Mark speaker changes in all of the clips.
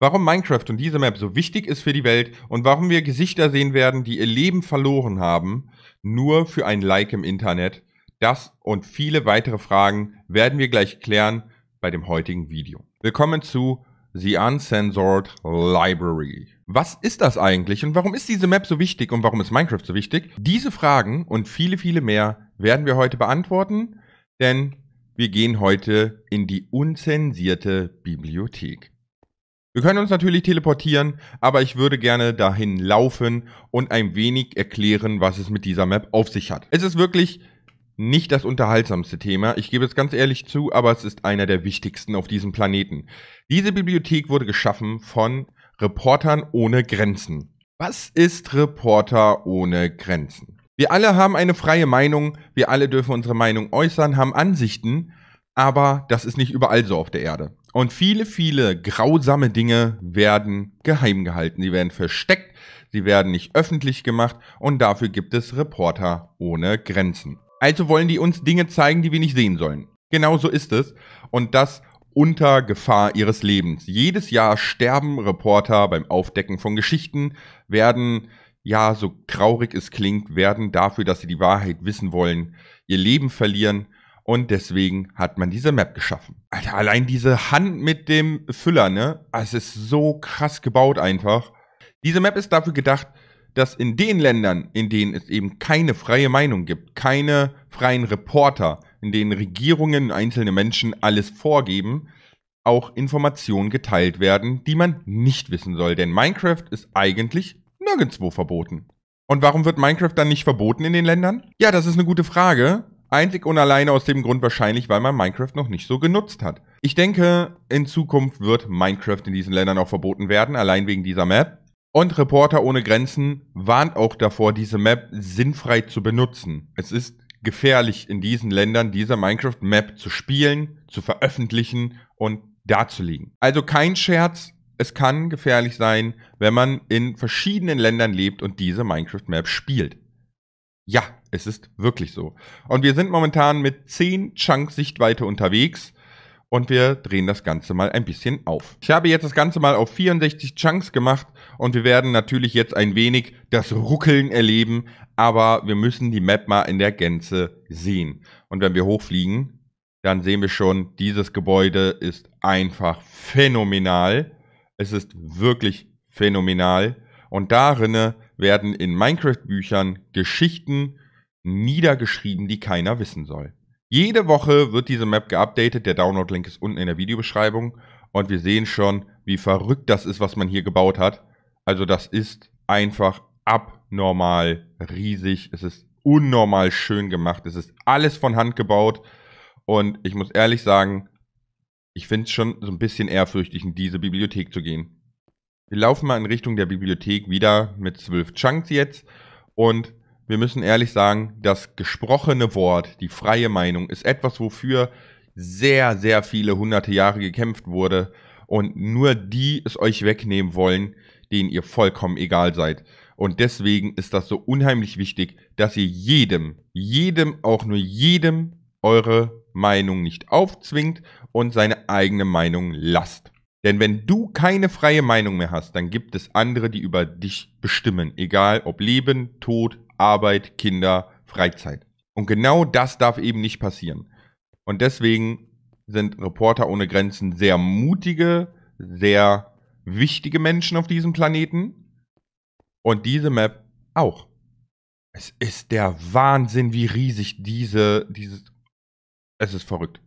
Speaker 1: Warum Minecraft und diese Map so wichtig ist für die Welt und warum wir Gesichter sehen werden, die ihr Leben verloren haben, nur für ein Like im Internet, das und viele weitere Fragen werden wir gleich klären bei dem heutigen Video. Willkommen zu The Uncensored Library. Was ist das eigentlich und warum ist diese Map so wichtig und warum ist Minecraft so wichtig? Diese Fragen und viele, viele mehr werden wir heute beantworten, denn wir gehen heute in die unzensierte Bibliothek. Wir können uns natürlich teleportieren, aber ich würde gerne dahin laufen und ein wenig erklären, was es mit dieser Map auf sich hat. Es ist wirklich nicht das unterhaltsamste Thema, ich gebe es ganz ehrlich zu, aber es ist einer der wichtigsten auf diesem Planeten. Diese Bibliothek wurde geschaffen von Reportern ohne Grenzen. Was ist Reporter ohne Grenzen? Wir alle haben eine freie Meinung, wir alle dürfen unsere Meinung äußern, haben Ansichten aber das ist nicht überall so auf der Erde. Und viele, viele grausame Dinge werden geheim gehalten. Sie werden versteckt, sie werden nicht öffentlich gemacht und dafür gibt es Reporter ohne Grenzen. Also wollen die uns Dinge zeigen, die wir nicht sehen sollen. Genau so ist es und das unter Gefahr ihres Lebens. Jedes Jahr sterben Reporter beim Aufdecken von Geschichten, werden, ja, so traurig es klingt, werden dafür, dass sie die Wahrheit wissen wollen, ihr Leben verlieren und deswegen hat man diese Map geschaffen. Alter, allein diese Hand mit dem Füller, ne? Es ist so krass gebaut einfach. Diese Map ist dafür gedacht, dass in den Ländern, in denen es eben keine freie Meinung gibt, keine freien Reporter, in denen Regierungen, und einzelne Menschen alles vorgeben, auch Informationen geteilt werden, die man nicht wissen soll. Denn Minecraft ist eigentlich nirgendwo verboten. Und warum wird Minecraft dann nicht verboten in den Ländern? Ja, das ist eine gute Frage. Einzig und alleine aus dem Grund wahrscheinlich, weil man Minecraft noch nicht so genutzt hat. Ich denke, in Zukunft wird Minecraft in diesen Ländern auch verboten werden, allein wegen dieser Map. Und Reporter ohne Grenzen warnt auch davor, diese Map sinnfrei zu benutzen. Es ist gefährlich, in diesen Ländern diese Minecraft-Map zu spielen, zu veröffentlichen und darzulegen. Also kein Scherz, es kann gefährlich sein, wenn man in verschiedenen Ländern lebt und diese Minecraft-Map spielt. Ja, es ist wirklich so. Und wir sind momentan mit 10 Chunks Sichtweite unterwegs und wir drehen das Ganze mal ein bisschen auf. Ich habe jetzt das Ganze mal auf 64 Chunks gemacht und wir werden natürlich jetzt ein wenig das Ruckeln erleben, aber wir müssen die Map mal in der Gänze sehen. Und wenn wir hochfliegen, dann sehen wir schon, dieses Gebäude ist einfach phänomenal. Es ist wirklich phänomenal. Und darin werden in Minecraft-Büchern Geschichten niedergeschrieben, die keiner wissen soll. Jede Woche wird diese Map geupdatet. Der Download-Link ist unten in der Videobeschreibung. Und wir sehen schon, wie verrückt das ist, was man hier gebaut hat. Also das ist einfach abnormal riesig. Es ist unnormal schön gemacht. Es ist alles von Hand gebaut. Und ich muss ehrlich sagen, ich finde es schon so ein bisschen ehrfürchtig, in diese Bibliothek zu gehen. Wir laufen mal in Richtung der Bibliothek wieder mit zwölf Chunks jetzt. Und wir müssen ehrlich sagen, das gesprochene Wort, die freie Meinung, ist etwas, wofür sehr, sehr viele hunderte Jahre gekämpft wurde. Und nur die es euch wegnehmen wollen, denen ihr vollkommen egal seid. Und deswegen ist das so unheimlich wichtig, dass ihr jedem, jedem, auch nur jedem, eure Meinung nicht aufzwingt und seine eigene Meinung lasst. Denn wenn du keine freie Meinung mehr hast, dann gibt es andere, die über dich bestimmen. Egal ob Leben, Tod, Arbeit, Kinder, Freizeit. Und genau das darf eben nicht passieren. Und deswegen sind Reporter ohne Grenzen sehr mutige, sehr wichtige Menschen auf diesem Planeten. Und diese Map auch. Es ist der Wahnsinn, wie riesig diese, dieses. Es ist verrückt.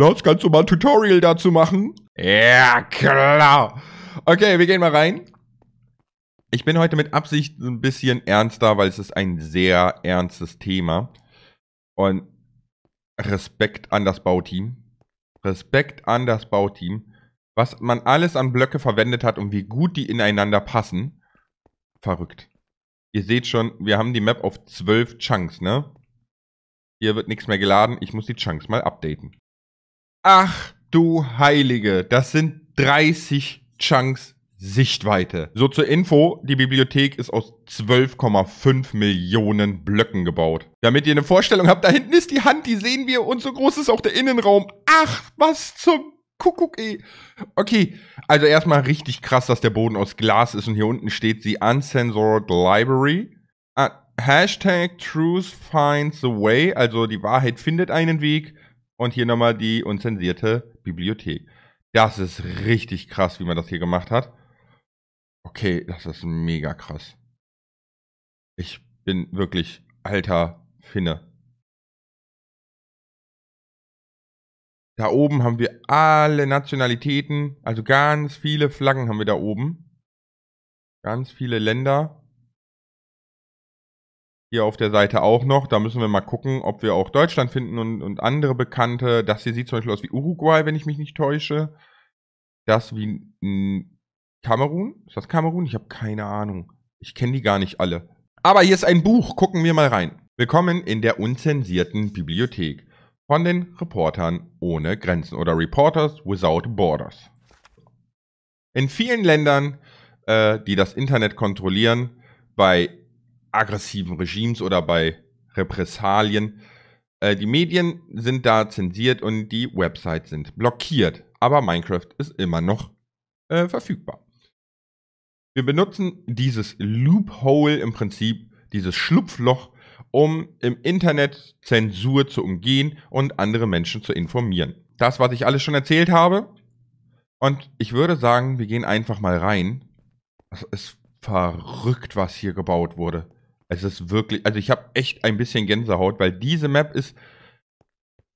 Speaker 1: Lars, kannst du mal ein Tutorial dazu machen? Ja, klar. Okay, wir gehen mal rein. Ich bin heute mit Absicht ein bisschen ernster, weil es ist ein sehr ernstes Thema. Und Respekt an das Bauteam. Respekt an das Bauteam. Was man alles an Blöcke verwendet hat und wie gut die ineinander passen. Verrückt. Ihr seht schon, wir haben die Map auf 12 Chunks, ne? Hier wird nichts mehr geladen. Ich muss die Chunks mal updaten. Ach du Heilige, das sind 30 Chunks Sichtweite. So zur Info, die Bibliothek ist aus 12,5 Millionen Blöcken gebaut. Damit ihr eine Vorstellung habt, da hinten ist die Hand, die sehen wir und so groß ist auch der Innenraum. Ach, was zum Kuckuck, ey. Okay, also erstmal richtig krass, dass der Boden aus Glas ist und hier unten steht sie Uncensored Library. Uh, Hashtag Truth finds the way, also die Wahrheit findet einen Weg. Und hier nochmal die unzensierte Bibliothek. Das ist richtig krass, wie man das hier gemacht hat. Okay, das ist mega krass. Ich bin wirklich alter Finne. Da oben haben wir alle Nationalitäten, also ganz viele Flaggen haben wir da oben. Ganz viele Länder hier auf der Seite auch noch. Da müssen wir mal gucken, ob wir auch Deutschland finden und, und andere Bekannte. Das hier sieht zum Beispiel aus wie Uruguay, wenn ich mich nicht täusche. Das wie Kamerun? Ist das Kamerun? Ich habe keine Ahnung. Ich kenne die gar nicht alle. Aber hier ist ein Buch. Gucken wir mal rein. Willkommen in der unzensierten Bibliothek von den Reportern ohne Grenzen oder Reporters Without Borders. In vielen Ländern, äh, die das Internet kontrollieren, bei aggressiven Regimes oder bei Repressalien. Äh, die Medien sind da zensiert und die Websites sind blockiert. Aber Minecraft ist immer noch äh, verfügbar. Wir benutzen dieses Loophole im Prinzip, dieses Schlupfloch, um im Internet Zensur zu umgehen und andere Menschen zu informieren. Das, was ich alles schon erzählt habe. Und ich würde sagen, wir gehen einfach mal rein. Es ist verrückt, was hier gebaut wurde. Es ist wirklich, also ich habe echt ein bisschen Gänsehaut, weil diese Map ist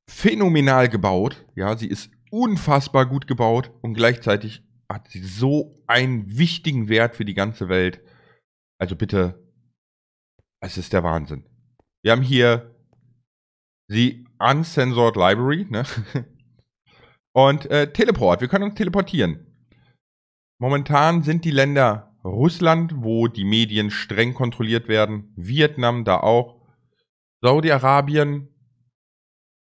Speaker 1: phänomenal gebaut. Ja, sie ist unfassbar gut gebaut und gleichzeitig hat sie so einen wichtigen Wert für die ganze Welt. Also bitte, es ist der Wahnsinn. Wir haben hier die Uncensored Library ne? und äh, Teleport. Wir können uns teleportieren. Momentan sind die Länder Russland, wo die Medien streng kontrolliert werden, Vietnam da auch, Saudi-Arabien,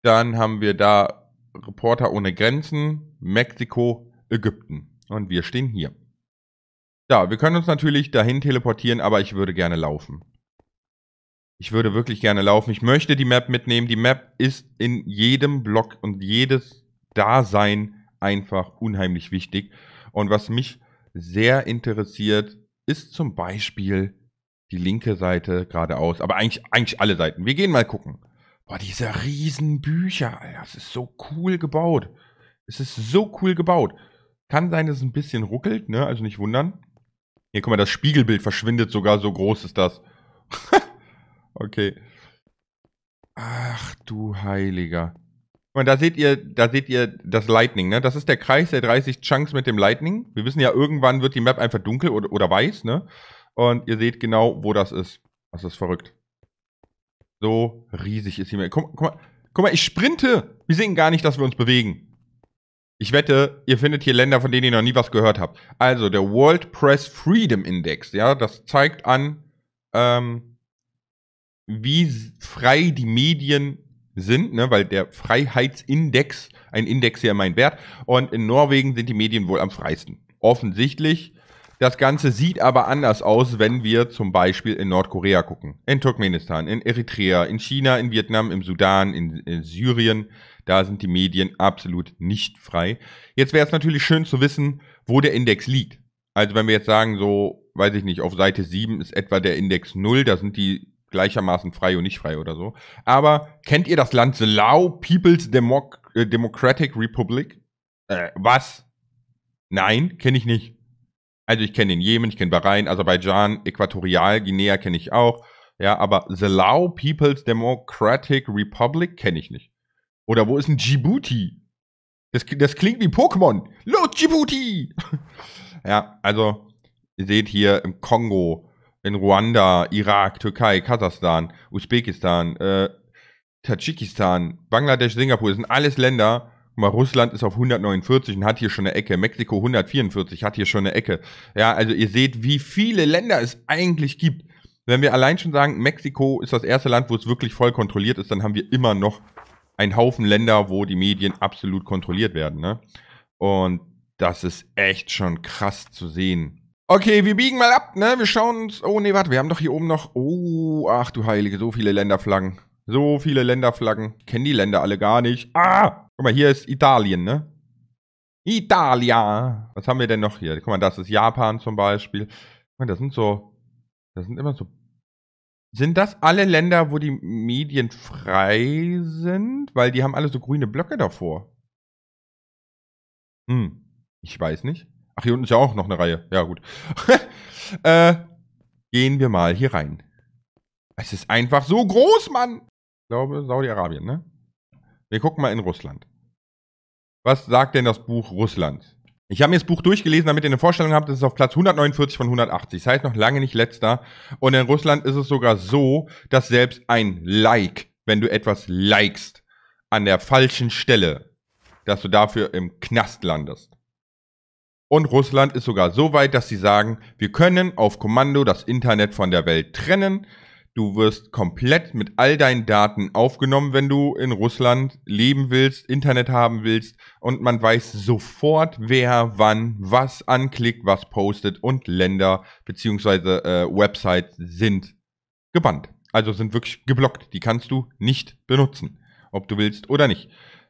Speaker 1: dann haben wir da Reporter ohne Grenzen, Mexiko, Ägypten. Und wir stehen hier. Ja, wir können uns natürlich dahin teleportieren, aber ich würde gerne laufen. Ich würde wirklich gerne laufen. Ich möchte die Map mitnehmen. Die Map ist in jedem Block und jedes Dasein einfach unheimlich wichtig. Und was mich sehr interessiert, ist zum Beispiel die linke Seite geradeaus, aber eigentlich, eigentlich alle Seiten. Wir gehen mal gucken. Boah, diese riesen Bücher, Alter, das ist so cool gebaut. Es ist so cool gebaut. Kann sein, dass es ein bisschen ruckelt, ne? Also nicht wundern. Hier, guck mal, das Spiegelbild verschwindet sogar, so groß ist das. okay. Ach du Heiliger. Und da seht ihr, da seht ihr das Lightning, ne? Das ist der Kreis der 30 Chunks mit dem Lightning. Wir wissen ja, irgendwann wird die Map einfach dunkel oder, oder weiß, ne? Und ihr seht genau, wo das ist. Das ist verrückt. So riesig ist die Map. Guck, guck, mal, guck mal, ich sprinte. Wir sehen gar nicht, dass wir uns bewegen. Ich wette, ihr findet hier Länder, von denen ihr noch nie was gehört habt. Also, der World Press Freedom Index, ja, das zeigt an, ähm, wie frei die Medien sind, ne, weil der Freiheitsindex, ein Index ja mein Wert, und in Norwegen sind die Medien wohl am freisten. Offensichtlich. Das Ganze sieht aber anders aus, wenn wir zum Beispiel in Nordkorea gucken, in Turkmenistan, in Eritrea, in China, in Vietnam, im Sudan, in, in Syrien. Da sind die Medien absolut nicht frei. Jetzt wäre es natürlich schön zu wissen, wo der Index liegt. Also wenn wir jetzt sagen, so, weiß ich nicht, auf Seite 7 ist etwa der Index 0, da sind die gleichermaßen frei und nicht frei oder so. Aber kennt ihr das Land The Lao People's Democ äh, Democratic Republic? Äh, was? Nein, kenne ich nicht. Also ich kenne den Jemen, ich kenne Bahrain, Aserbaidschan, Äquatorial, Guinea kenne ich auch. Ja, aber The Lao People's Democratic Republic kenne ich nicht. Oder wo ist ein Djibouti? Das, das klingt wie Pokémon. Los, Djibouti! ja, also, ihr seht hier im Kongo in Ruanda, Irak, Türkei, Kasachstan, Usbekistan, äh, Tadschikistan, Bangladesch, Singapur, das sind alles Länder. Mal, Russland ist auf 149 und hat hier schon eine Ecke. Mexiko 144 hat hier schon eine Ecke. Ja, also ihr seht, wie viele Länder es eigentlich gibt. Wenn wir allein schon sagen, Mexiko ist das erste Land, wo es wirklich voll kontrolliert ist, dann haben wir immer noch einen Haufen Länder, wo die Medien absolut kontrolliert werden. Ne? Und das ist echt schon krass zu sehen, Okay, wir biegen mal ab, ne? Wir schauen uns. Oh, nee, warte, wir haben doch hier oben noch. Oh, ach du Heilige, so viele Länderflaggen. So viele Länderflaggen. Ich kenne die Länder alle gar nicht. Ah! Guck mal, hier ist Italien, ne? Italia! Was haben wir denn noch hier? Guck mal, das ist Japan zum Beispiel. Guck mal, das sind so. Das sind immer so. Sind das alle Länder, wo die Medien frei sind? Weil die haben alle so grüne Blöcke davor. Hm. Ich weiß nicht. Ach, hier unten ist ja auch noch eine Reihe. Ja, gut. äh, gehen wir mal hier rein. Es ist einfach so groß, Mann. Ich glaube, Saudi-Arabien, ne? Wir gucken mal in Russland. Was sagt denn das Buch Russland? Ich habe mir das Buch durchgelesen, damit ihr eine Vorstellung habt, es ist auf Platz 149 von 180. Das heißt noch lange nicht letzter. Und in Russland ist es sogar so, dass selbst ein Like, wenn du etwas likest, an der falschen Stelle, dass du dafür im Knast landest. Und Russland ist sogar so weit, dass sie sagen, wir können auf Kommando das Internet von der Welt trennen. Du wirst komplett mit all deinen Daten aufgenommen, wenn du in Russland leben willst, Internet haben willst. Und man weiß sofort, wer wann was anklickt, was postet und Länder bzw. Äh, Websites sind gebannt. Also sind wirklich geblockt. Die kannst du nicht benutzen, ob du willst oder nicht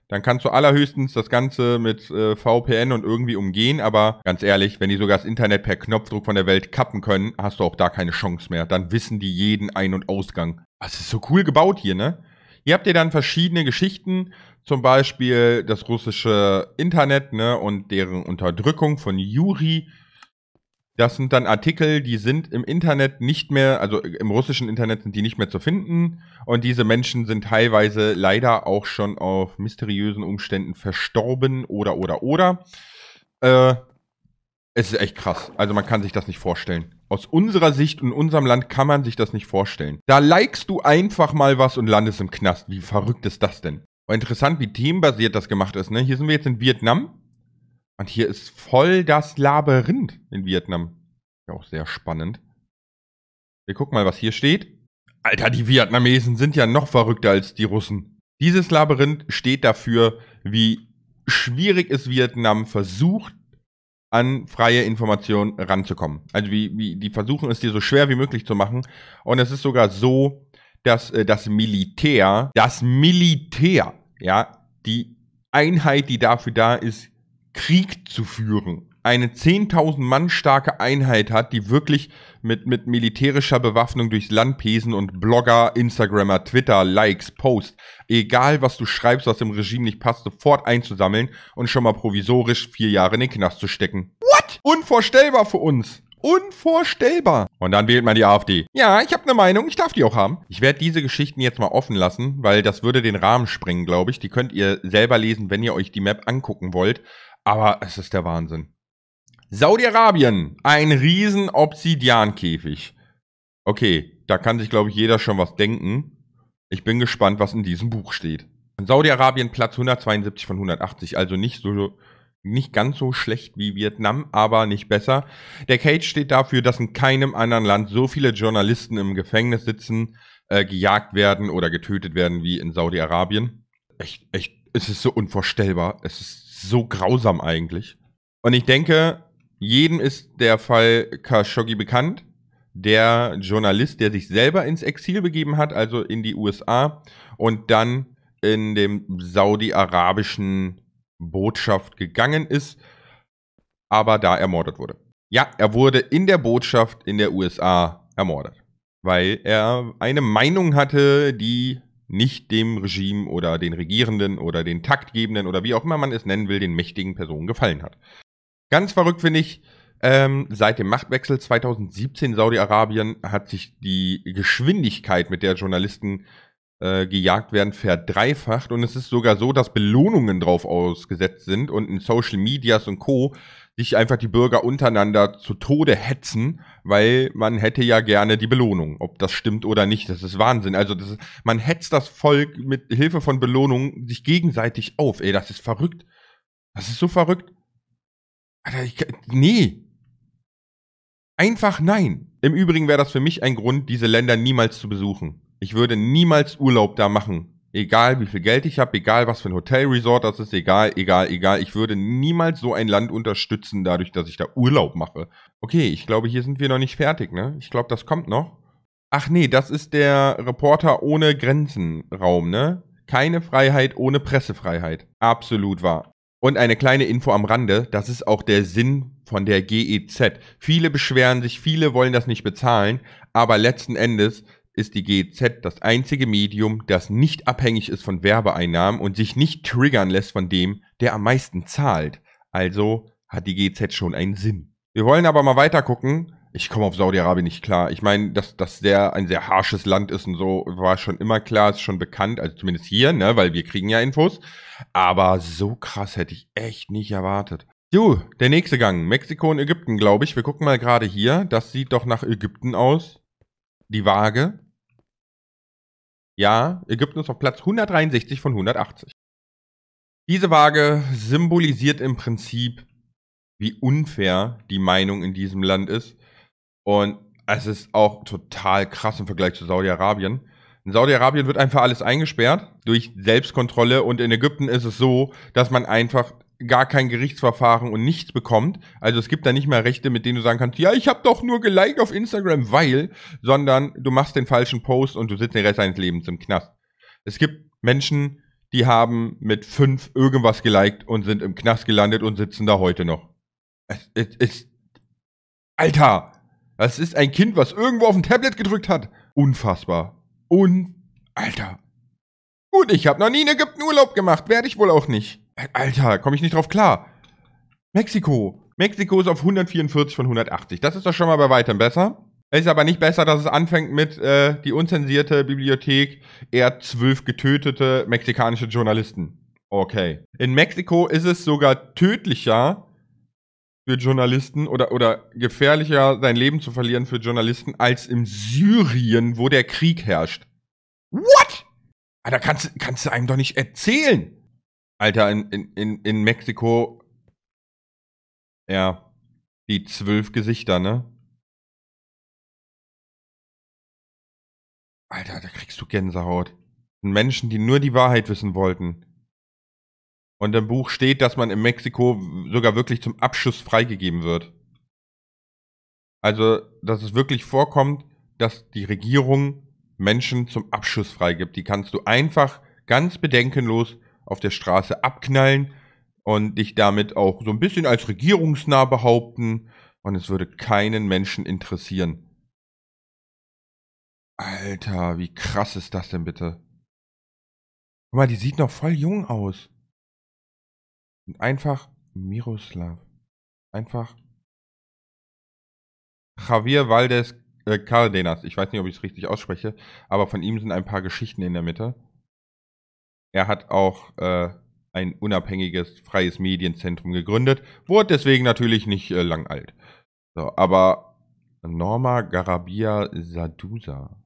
Speaker 1: dann kannst du allerhöchstens das Ganze mit äh, VPN und irgendwie umgehen, aber ganz ehrlich, wenn die sogar das Internet per Knopfdruck von der Welt kappen können, hast du auch da keine Chance mehr. Dann wissen die jeden Ein- und Ausgang. Das ist so cool gebaut hier, ne? Hier habt ihr dann verschiedene Geschichten, zum Beispiel das russische Internet, ne, und deren Unterdrückung von Juri das sind dann Artikel, die sind im Internet nicht mehr, also äh, im russischen Internet sind die nicht mehr zu finden. Und diese Menschen sind teilweise leider auch schon auf mysteriösen Umständen verstorben oder oder oder. Äh, es ist echt krass. Also man kann sich das nicht vorstellen. Aus unserer Sicht und unserem Land kann man sich das nicht vorstellen. Da likest du einfach mal was und landest im Knast. Wie verrückt ist das denn? interessant, wie themenbasiert das gemacht ist. Ne? Hier sind wir jetzt in Vietnam. Und hier ist voll das Labyrinth in Vietnam. Ja, auch sehr spannend. Wir gucken mal, was hier steht. Alter, die Vietnamesen sind ja noch verrückter als die Russen. Dieses Labyrinth steht dafür, wie schwierig es Vietnam versucht, an freie Informationen ranzukommen. Also wie, wie die versuchen es dir so schwer wie möglich zu machen. Und es ist sogar so, dass äh, das Militär, das Militär, ja, die Einheit, die dafür da ist, Krieg zu führen, eine 10.000 Mann starke Einheit hat, die wirklich mit, mit militärischer Bewaffnung durchs Land pesen und Blogger, Instagrammer, Twitter, Likes, Posts, egal was du schreibst, was dem Regime nicht passt, sofort einzusammeln und schon mal provisorisch vier Jahre in den Knast zu stecken. What? Unvorstellbar für uns. Unvorstellbar. Und dann wählt man die AfD. Ja, ich habe eine Meinung, ich darf die auch haben. Ich werde diese Geschichten jetzt mal offen lassen, weil das würde den Rahmen sprengen, glaube ich. Die könnt ihr selber lesen, wenn ihr euch die Map angucken wollt. Aber es ist der Wahnsinn. Saudi-Arabien, ein riesen Obsidiankäfig. Okay, da kann sich, glaube ich, jeder schon was denken. Ich bin gespannt, was in diesem Buch steht. Saudi-Arabien Platz 172 von 180, also nicht so nicht ganz so schlecht wie Vietnam, aber nicht besser. Der Cage steht dafür, dass in keinem anderen Land so viele Journalisten im Gefängnis sitzen, äh, gejagt werden oder getötet werden wie in Saudi-Arabien. Echt, echt, es ist so unvorstellbar. Es ist so grausam eigentlich. Und ich denke, jedem ist der Fall Khashoggi bekannt. Der Journalist, der sich selber ins Exil begeben hat, also in die USA und dann in dem saudi-arabischen Botschaft gegangen ist, aber da ermordet wurde. Ja, er wurde in der Botschaft in der USA ermordet, weil er eine Meinung hatte, die nicht dem Regime oder den Regierenden oder den Taktgebenden oder wie auch immer man es nennen will, den mächtigen Personen gefallen hat. Ganz verrückt finde ich, ähm, seit dem Machtwechsel 2017 in Saudi-Arabien hat sich die Geschwindigkeit, mit der Journalisten äh, gejagt werden, verdreifacht und es ist sogar so, dass Belohnungen drauf ausgesetzt sind und in Social Medias und Co sich einfach die Bürger untereinander zu Tode hetzen, weil man hätte ja gerne die Belohnung. Ob das stimmt oder nicht, das ist Wahnsinn. Also ist, man hetzt das Volk mit Hilfe von Belohnungen sich gegenseitig auf. Ey, das ist verrückt. Das ist so verrückt. Alter, ich, nee. Einfach nein. Im Übrigen wäre das für mich ein Grund, diese Länder niemals zu besuchen. Ich würde niemals Urlaub da machen egal wie viel Geld ich habe, egal was für ein Hotelresort das ist, egal, egal, egal, ich würde niemals so ein Land unterstützen, dadurch, dass ich da Urlaub mache. Okay, ich glaube, hier sind wir noch nicht fertig, ne? Ich glaube, das kommt noch. Ach nee, das ist der Reporter ohne Grenzenraum, ne? Keine Freiheit ohne Pressefreiheit. Absolut wahr. Und eine kleine Info am Rande, das ist auch der Sinn von der GEZ. Viele beschweren sich, viele wollen das nicht bezahlen, aber letzten Endes ist die GEZ das einzige Medium, das nicht abhängig ist von Werbeeinnahmen und sich nicht triggern lässt von dem, der am meisten zahlt. Also hat die GEZ schon einen Sinn. Wir wollen aber mal weiter gucken. Ich komme auf Saudi-Arabien nicht klar. Ich meine, dass das sehr ein sehr harsches Land ist und so war schon immer klar, ist schon bekannt, also zumindest hier, ne, weil wir kriegen ja Infos. Aber so krass hätte ich echt nicht erwartet. Jo, der nächste Gang. Mexiko und Ägypten, glaube ich. Wir gucken mal gerade hier. Das sieht doch nach Ägypten aus. Die Waage. Ja, Ägypten ist auf Platz 163 von 180. Diese Waage symbolisiert im Prinzip, wie unfair die Meinung in diesem Land ist. Und es ist auch total krass im Vergleich zu Saudi-Arabien. In Saudi-Arabien wird einfach alles eingesperrt durch Selbstkontrolle und in Ägypten ist es so, dass man einfach gar kein Gerichtsverfahren und nichts bekommt. Also es gibt da nicht mehr Rechte, mit denen du sagen kannst, ja, ich habe doch nur geliked auf Instagram, weil, sondern du machst den falschen Post und du sitzt den Rest deines Lebens im Knast. Es gibt Menschen, die haben mit fünf irgendwas geliked und sind im Knast gelandet und sitzen da heute noch. Es, es, es Alter, das ist ein Kind, was irgendwo auf ein Tablet gedrückt hat. Unfassbar. Und, Alter. Gut, ich habe noch nie in Ägypten Urlaub gemacht, werde ich wohl auch nicht. Alter, komme ich nicht drauf klar. Mexiko. Mexiko ist auf 144 von 180. Das ist doch schon mal bei weitem besser. Es ist aber nicht besser, dass es anfängt mit äh, die unzensierte Bibliothek, er zwölf getötete mexikanische Journalisten. Okay. In Mexiko ist es sogar tödlicher für Journalisten oder, oder gefährlicher, sein Leben zu verlieren für Journalisten, als im Syrien, wo der Krieg herrscht. What? Da kannst, kannst du einem doch nicht erzählen. Alter, in, in, in Mexiko, ja, die zwölf Gesichter, ne? Alter, da kriegst du Gänsehaut. Menschen, die nur die Wahrheit wissen wollten. Und im Buch steht, dass man in Mexiko sogar wirklich zum Abschuss freigegeben wird. Also, dass es wirklich vorkommt, dass die Regierung Menschen zum Abschuss freigibt. Die kannst du einfach ganz bedenkenlos auf der Straße abknallen und dich damit auch so ein bisschen als regierungsnah behaupten und es würde keinen Menschen interessieren. Alter, wie krass ist das denn bitte? Guck mal, die sieht noch voll jung aus. Und einfach Miroslav. Einfach Javier Valdez äh, Cardenas. Ich weiß nicht, ob ich es richtig ausspreche, aber von ihm sind ein paar Geschichten in der Mitte. Er hat auch äh, ein unabhängiges, freies Medienzentrum gegründet, wurde deswegen natürlich nicht äh, lang alt. So, aber Norma Garabia Sadusa.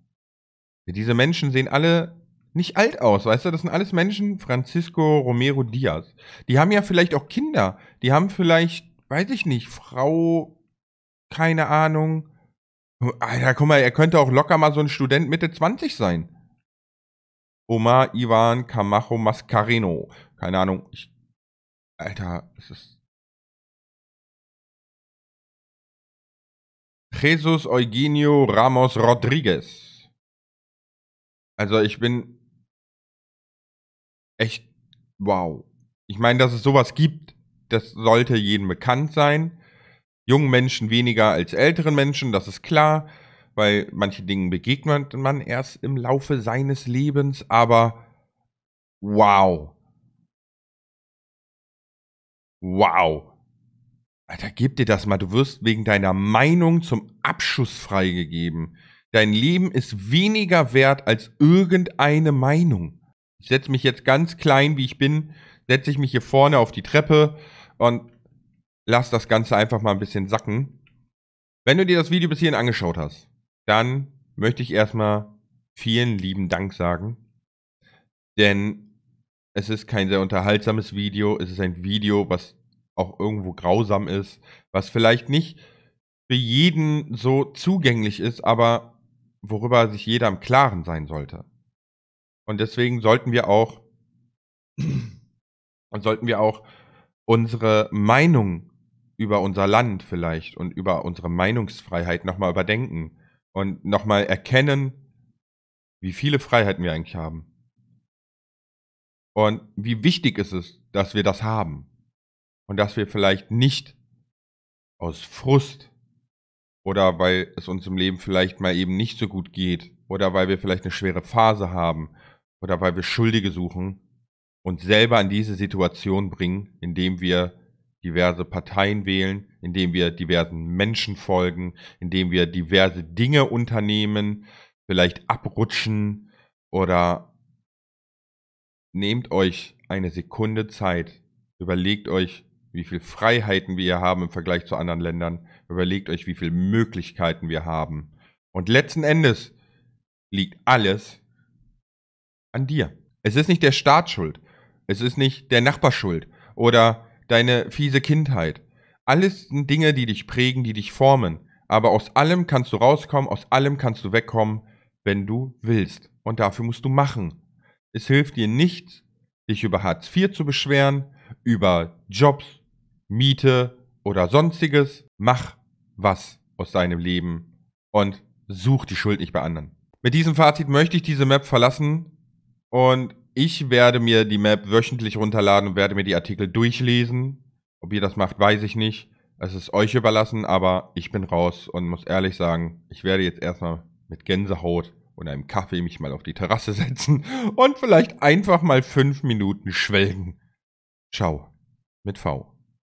Speaker 1: Diese Menschen sehen alle nicht alt aus, weißt du? Das sind alles Menschen, Francisco Romero Diaz. Die haben ja vielleicht auch Kinder. Die haben vielleicht, weiß ich nicht, Frau, keine Ahnung. Alter, guck mal, er könnte auch locker mal so ein Student Mitte 20 sein. Omar Ivan Camacho Mascareno. Keine Ahnung. Ich, Alter, es ist. Jesus Eugenio Ramos Rodriguez. Also ich bin echt wow. Ich meine, dass es sowas gibt, das sollte jedem bekannt sein. Jungen Menschen weniger als älteren Menschen, das ist klar weil manche Dinge begegnet man erst im Laufe seines Lebens, aber wow. Wow. Alter, gib dir das mal. Du wirst wegen deiner Meinung zum Abschuss freigegeben. Dein Leben ist weniger wert als irgendeine Meinung. Ich setze mich jetzt ganz klein, wie ich bin, setze ich mich hier vorne auf die Treppe und lass das Ganze einfach mal ein bisschen sacken. Wenn du dir das Video bis hierhin angeschaut hast, dann möchte ich erstmal vielen lieben Dank sagen. Denn es ist kein sehr unterhaltsames Video. Es ist ein Video, was auch irgendwo grausam ist, was vielleicht nicht für jeden so zugänglich ist, aber worüber sich jeder im Klaren sein sollte. Und deswegen sollten wir auch und sollten wir auch unsere Meinung über unser Land vielleicht und über unsere Meinungsfreiheit nochmal überdenken und nochmal erkennen, wie viele Freiheiten wir eigentlich haben. Und wie wichtig ist es, dass wir das haben. Und dass wir vielleicht nicht aus Frust oder weil es uns im Leben vielleicht mal eben nicht so gut geht oder weil wir vielleicht eine schwere Phase haben oder weil wir Schuldige suchen, uns selber in diese Situation bringen, indem wir diverse Parteien wählen, indem wir diversen Menschen folgen, indem wir diverse Dinge unternehmen, vielleicht abrutschen oder nehmt euch eine Sekunde Zeit, überlegt euch, wie viel Freiheiten wir haben im Vergleich zu anderen Ländern, überlegt euch, wie viele Möglichkeiten wir haben. Und letzten Endes liegt alles an dir. Es ist nicht der Staat schuld, es ist nicht der Nachbar schuld oder deine fiese Kindheit. Alles sind Dinge, die dich prägen, die dich formen. Aber aus allem kannst du rauskommen, aus allem kannst du wegkommen, wenn du willst. Und dafür musst du machen. Es hilft dir nichts, dich über Hartz IV zu beschweren, über Jobs, Miete oder sonstiges. Mach was aus deinem Leben und such die Schuld nicht bei anderen. Mit diesem Fazit möchte ich diese Map verlassen und ich werde mir die Map wöchentlich runterladen und werde mir die Artikel durchlesen. Ob ihr das macht, weiß ich nicht. Es ist euch überlassen, aber ich bin raus und muss ehrlich sagen, ich werde jetzt erstmal mit Gänsehaut und einem Kaffee mich mal auf die Terrasse setzen und vielleicht einfach mal fünf Minuten schwelgen. Ciao. Mit V.